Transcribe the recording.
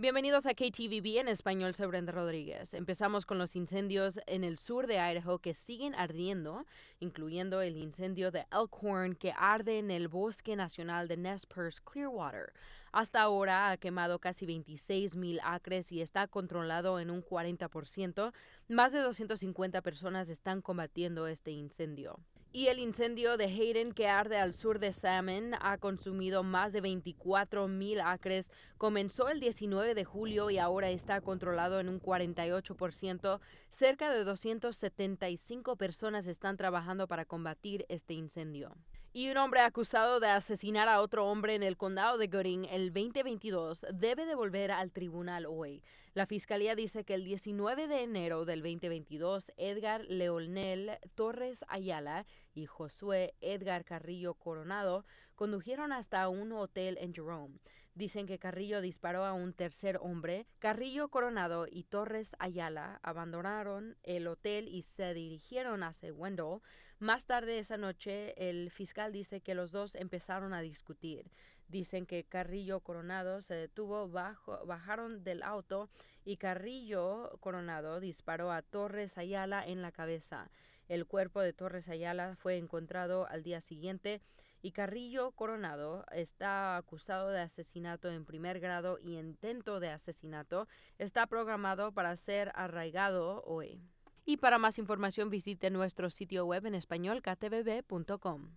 Bienvenidos a KTVB en español, soy Brenda Rodríguez. Empezamos con los incendios en el sur de Idaho que siguen ardiendo, incluyendo el incendio de Elkhorn que arde en el Bosque Nacional de Nespers Clearwater. Hasta ahora ha quemado casi 26 mil acres y está controlado en un 40%. Más de 250 personas están combatiendo este incendio. Y el incendio de Hayden que arde al sur de Salmon ha consumido más de 24 mil acres. Comenzó el 19 de julio y ahora está controlado en un 48%. Cerca de 275 personas están trabajando para combatir este incendio. Y un hombre acusado de asesinar a otro hombre en el condado de Goring el 2022 debe devolver al tribunal hoy. La fiscalía dice que el 19 de enero del 2022, Edgar Leonel Torres Ayala y Josué Edgar Carrillo Coronado condujeron hasta un hotel en Jerome. Dicen que Carrillo disparó a un tercer hombre. Carrillo Coronado y Torres Ayala abandonaron el hotel y se dirigieron hacia Wendell. Más tarde esa noche, el fiscal dice que los dos empezaron a discutir. Dicen que Carrillo Coronado se detuvo, bajaron del auto y Carrillo Coronado disparó a Torres Ayala en la cabeza. El cuerpo de Torres Ayala fue encontrado al día siguiente y Carrillo Coronado está acusado de asesinato en primer grado y intento de asesinato. Está programado para ser arraigado hoy. Y para más información visite nuestro sitio web en español ktbb.com.